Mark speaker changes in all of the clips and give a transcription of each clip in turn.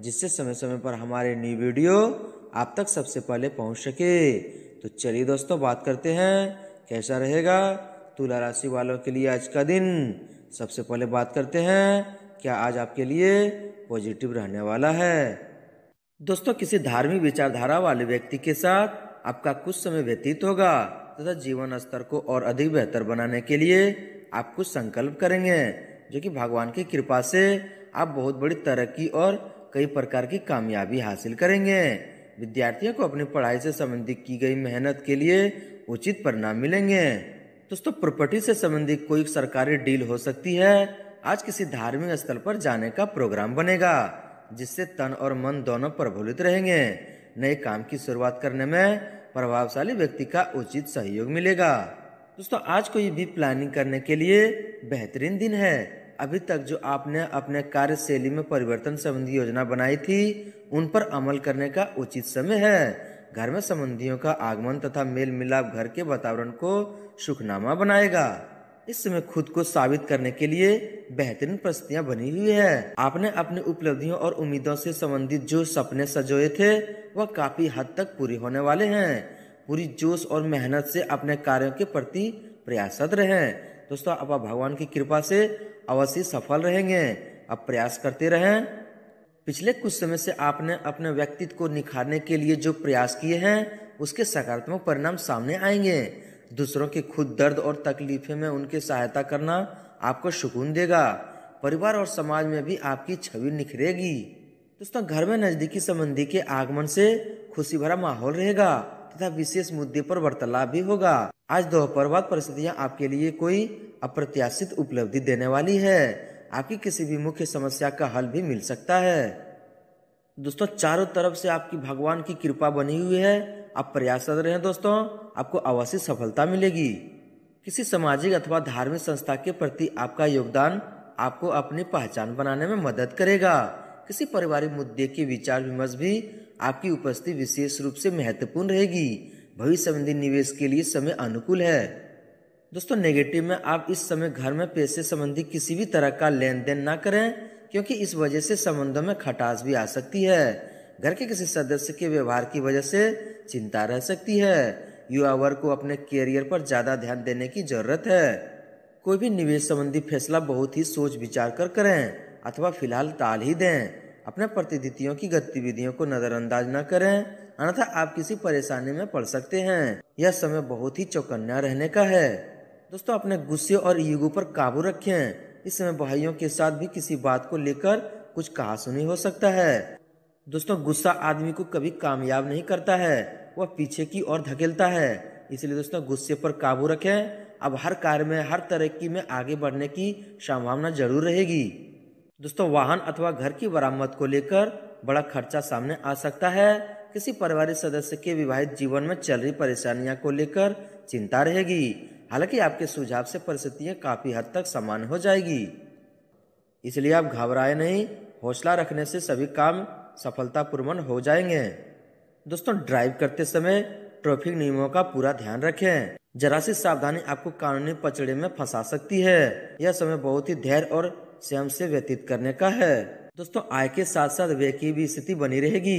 Speaker 1: जिससे समय समय पर हमारे न्यू वीडियो आप तक सबसे पहले पहुंच सके तो चलिए दोस्तों बात करते हैं कैसा रहेगा तुला राशि वालों के लिए आज का दिन सबसे पहले बात करते हैं क्या आज आपके लिए पॉजिटिव रहने वाला है दोस्तों किसी धार्मिक विचारधारा वाले व्यक्ति के साथ आपका कुछ समय व्यतीत होगा तथा जीवन स्तर को और अधिक बेहतर बनाने के लिए आप कुछ संकल्प करेंगे जो कि भगवान की कृपा से आप बहुत बड़ी तरक्की और कई प्रकार की कामयाबी हासिल करेंगे विद्यार्थियों को अपनी पढ़ाई से संबंधित की गई मेहनत के लिए उचित परिणाम मिलेंगे दोस्तों प्रॉपर्टी से संबंधित कोई सरकारी डील हो सकती है आज किसी धार्मिक स्थल पर जाने का प्रोग्राम बनेगा जिससे तन और मन दोनों प्रफुल्लित रहेंगे नए काम की शुरुआत करने में प्रभावशाली व्यक्ति का उचित सहयोग मिलेगा दोस्तों आज कोई भी प्लानिंग करने के लिए बेहतरीन दिन है अभी तक जो आपने अपने कार्यशैली में परिवर्तन संबंधी योजना बनाई थी उन पर अमल करने का उचित समय है घर में संबंधियों का आगमन तथा मेल मिलाप घर के वातावरण को सुखनामा बनाएगा इस समय खुद को साबित करने के लिए बेहतरीन परिस्थितियाँ बनी हुई है आपने अपनी उपलब्धियों और उम्मीदों से संबंधित जो सपने सजोए थे वह काफी हद तक पूरे होने वाले हैं पूरी जोश और मेहनत से अपने कार्यों के प्रति प्रयासरत रहें दोस्तों अब आप भगवान की कृपा से अवश्य सफल रहेंगे अब प्रयास करते रहें पिछले कुछ समय से आपने अपने व्यक्तित्व को निखारने के लिए जो प्रयास किए हैं उसके सकारात्मक परिणाम सामने आएंगे दूसरों के खुद दर्द और तकलीफें में उनकी सहायता करना आपको सुकून देगा परिवार और समाज में भी आपकी छवि निखरेगी दोस्तों घर में नज़दीकी संबंधी के आगमन से खुशी भरा माहौल रहेगा तथा विशेष मुद्दे पर वार्तालाप भी होगा आज दोपहर बाद परिस्थितियाँ आपके लिए कोई अप्रत्याशित उपलब्धि देने वाली है आपकी किसी भी मुख्य समस्या का हल भी मिल सकता है दोस्तों चारों तरफ से आपकी भगवान की कृपा बनी हुई है आप प्रयासरत हैं दोस्तों आपको अवश्य सफलता मिलेगी किसी सामाजिक अथवा धार्मिक संस्था के प्रति आपका योगदान आपको अपनी पहचान बनाने में मदद करेगा किसी पारिवारिक मुद्दे के विचार विमर्श भी आपकी उपस्थिति विशेष रूप से महत्वपूर्ण रहेगी भविष्य संबंधी निवेश के लिए समय अनुकूल है दोस्तों नेगेटिव में आप इस समय घर में पैसे संबंधी किसी भी तरह का लेन देन ना करें क्योंकि इस वजह से संबंधों में खटास भी आ सकती है घर के किसी सदस्य के व्यवहार की वजह से चिंता रह सकती है युवा वर्ग को अपने करियर पर ज़्यादा ध्यान देने की जरूरत है कोई भी निवेश संबंधी फैसला बहुत ही सोच विचार कर करें अथवा फिलहाल टाल ही दें अपने प्रतिनिधियों की गतिविधियों को नज़रअंदाज न करें अन्यथा आप किसी परेशानी में पड़ सकते हैं यह समय बहुत ही चौकन्या रहने का है दोस्तों अपने गुस्से और युगो पर काबू रखें इस समय भाइयों के साथ भी किसी बात को लेकर कुछ कहा सुनी हो सकता है दोस्तों गुस्सा आदमी को कभी कामयाब नहीं करता है वह पीछे की ओर धकेलता है इसलिए दोस्तों गुस्से पर काबू रखें अब हर कार्य में हर तरक्की में आगे बढ़ने की संभावना जरूर रहेगी दोस्तों वाहन अथवा घर की बरामद को लेकर बड़ा खर्चा सामने आ सकता है किसी पारिवारिक सदस्य के विवाहित जीवन में चल रही परेशानियां को लेकर चिंता रहेगी हालांकि आपके सुझाव से परिस्थितियां काफ़ी हद तक समान हो जाएगी इसलिए आप घबराए नहीं हौसला रखने से सभी काम सफलतापूर्वक हो जाएंगे दोस्तों ड्राइव करते समय ट्रैफिक नियमों का पूरा ध्यान रखें जरा सी सावधानी आपको कानूनी पचड़े में फंसा सकती है यह समय बहुत ही धैर्य और स्वयं से व्यतीत करने का है दोस्तों आय के साथ साथ व्यय की भी स्थिति बनी रहेगी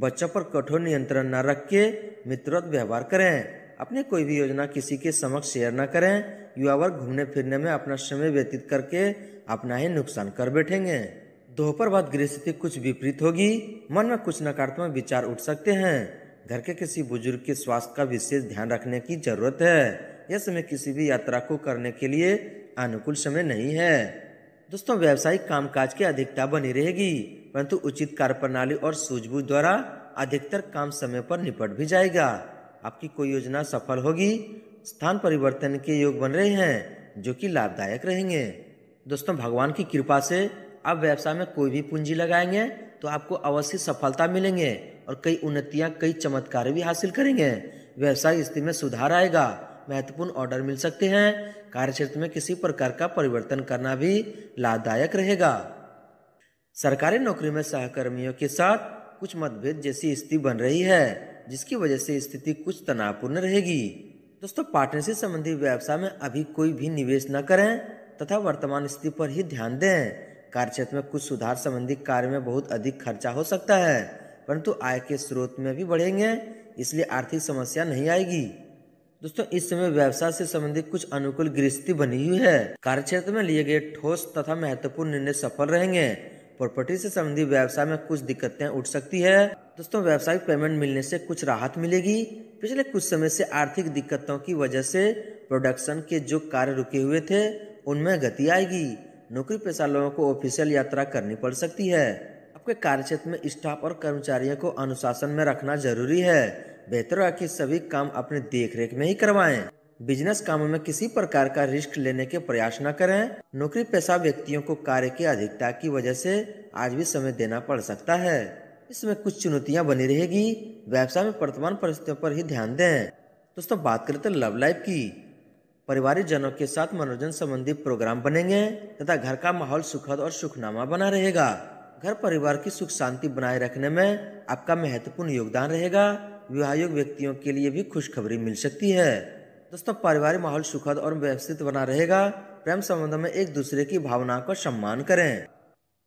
Speaker 1: बच्चों पर कठोर नियंत्रण न रख के मित्रवत व्यवहार करें अपनी कोई भी योजना किसी के समक्ष शेयर न करें युवा वर्ग घूमने फिरने में अपना समय व्यतीत करके अपना ही नुकसान कर बैठेंगे दोपहर बाद गृह स्थिति कुछ विपरीत होगी मन में कुछ नकारात्मक विचार उठ सकते हैं घर के किसी बुजुर्ग के स्वास्थ्य का विशेष ध्यान रखने की जरूरत है यह समय किसी भी यात्रा को करने के लिए अनुकूल समय नहीं है दोस्तों व्यावसायिक कामकाज की अधिकता बनी रहेगी परंतु उचित कार्य प्रणाली और सूझबूझ द्वारा अधिकतर काम समय पर निपट भी जाएगा आपकी कोई योजना सफल होगी स्थान परिवर्तन के योग बन रहे हैं जो कि लाभदायक रहेंगे दोस्तों भगवान की कृपा से आप व्यवसाय में कोई भी पूंजी लगाएंगे तो आपको अवश्य सफलता मिलेंगे और कई उन्नतियाँ कई चमत्कार भी हासिल करेंगे व्यवसाय स्थिति में सुधार आएगा महत्वपूर्ण ऑर्डर मिल सकते हैं कार्य क्षेत्र में किसी प्रकार का परिवर्तन करना भी लाभदायक रहेगा सरकारी नौकरी में सहकर्मियों के साथ कुछ मतभेद जैसी स्थिति बन रही है जिसकी वजह से स्थिति कुछ तनावपूर्ण रहेगी दोस्तों पार्टनरशिप संबंधी व्यवसाय में अभी कोई भी निवेश न करें तथा वर्तमान स्थिति पर ही ध्यान दें कार्य क्षेत्र में कुछ सुधार संबंधी कार्य में बहुत अधिक खर्चा हो सकता है परंतु आय के स्रोत में भी बढ़ेंगे इसलिए आर्थिक समस्या नहीं आएगी दोस्तों इस समय व्यवसाय से संबंधित कुछ अनुकूल गृहस्थी बनी हुई है कार्य क्षेत्र में लिए गए ठोस तथा महत्वपूर्ण निर्णय सफल रहेंगे प्रॉपर्टी से संबंधित व्यवसाय में कुछ दिक्कतें उठ सकती है दोस्तों व्यावसायिक पेमेंट मिलने से कुछ राहत मिलेगी पिछले कुछ समय से आर्थिक दिक्कतों की वजह से प्रोडक्शन के जो कार्य रुके हुए थे उनमें गति आएगी नौकरी पेशा लोगों को ऑफिशियल यात्रा करनी पड़ सकती है आपके कार्यक्षेत्र में स्टाफ और कर्मचारियों को अनुशासन में रखना जरूरी है बेहतर है कि सभी काम अपने देख रेख में ही करवाएं। बिजनेस कामों में किसी प्रकार का रिस्क लेने के प्रयास न करें नौकरी पेशा व्यक्तियों को कार्य की अधिकता की वजह से आज भी समय देना पड़ सकता है इसमें कुछ चुनौतियां बनी रहेगी व्यवसाय में वर्तमान परिस्थितियों पर ही ध्यान दें दोस्तों बात करें तो लव लाइफ की पारिवारिक जनों के साथ मनोरंजन संबंधी प्रोग्राम बनेंगे तथा घर का माहौल सुखद और सुखनामा बना रहेगा घर परिवार की सुख शांति बनाए रखने में आपका महत्वपूर्ण योगदान रहेगा विवाह योग व्यक्तियों के लिए भी खुशखबरी मिल सकती है दोस्तों पारिवारिक माहौल सुखद और व्यवस्थित बना रहेगा प्रेम संबंध में एक दूसरे की भावना का सम्मान करें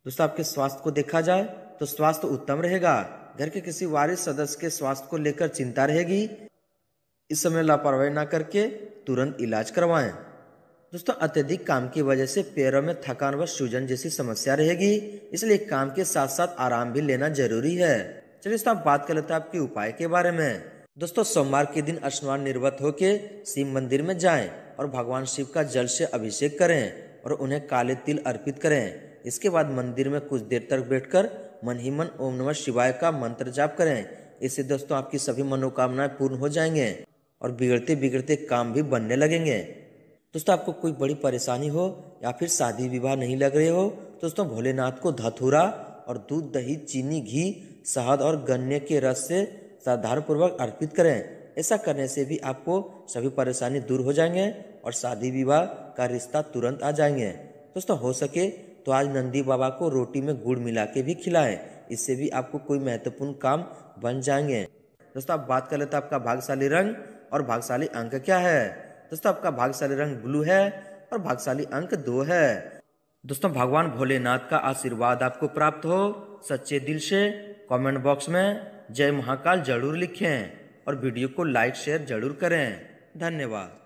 Speaker 1: दोस्तों आपके स्वास्थ्य को देखा जाए तो स्वास्थ्य उत्तम रहेगा घर के किसी वारिस सदस्य के स्वास्थ्य को लेकर चिंता रहेगी इस समय लापरवाही न करके तुरंत इलाज करवाए दोस्तों अत्यधिक काम की वजह से पैरों में थकान व सूजन जैसी समस्या रहेगी इसलिए काम के साथ साथ आराम भी लेना जरूरी है चलिए दोस्तों आप बात कर लेते हैं आपके उपाय के बारे में दोस्तों सोमवार के दिन स्नान निर्वत होकर शिव मंदिर में जाएं और भगवान शिव का जल से अभिषेक करें और उन्हें काले तिल अर्पित करें इसके बाद मंदिर में कुछ देर तक बैठकर मन ही मन ओम नमः शिवाय का मंत्र जाप करें इससे दोस्तों आपकी सभी मनोकामनाएं पूर्ण हो जाएंगे और बिगड़ते बिगड़ते काम भी बनने लगेंगे दोस्तों आपको कोई बड़ी परेशानी हो या फिर शादी विवाह नहीं लग रहे हो दोस्तों भोलेनाथ को धतूरा और दूध दही चीनी घी शहद और गन्ने के रस से श्रद्धापूर्वक अर्पित करें ऐसा करने से भी आपको सभी परेशानी दूर हो जाएंगे और शादी विवाह का रिश्ता तुरंत आ जाएंगे दोस्तों हो सके तो आज नंदी बाबा को रोटी में गुड़ मिला के भी खिलाएं इससे भी आपको कोई महत्वपूर्ण काम बन जाएंगे दोस्तों आप बात कर लेते हैं आपका भागशाली रंग और भागशाली अंक क्या है दोस्तों आपका भागशाली रंग ब्लू है और भागशाली अंक दो है दोस्तों भगवान भोलेनाथ का आशीर्वाद आपको प्राप्त हो सच्चे दिल से कमेंट बॉक्स में जय महाकाल जरूर लिखें और वीडियो को लाइक शेयर जरूर करें धन्यवाद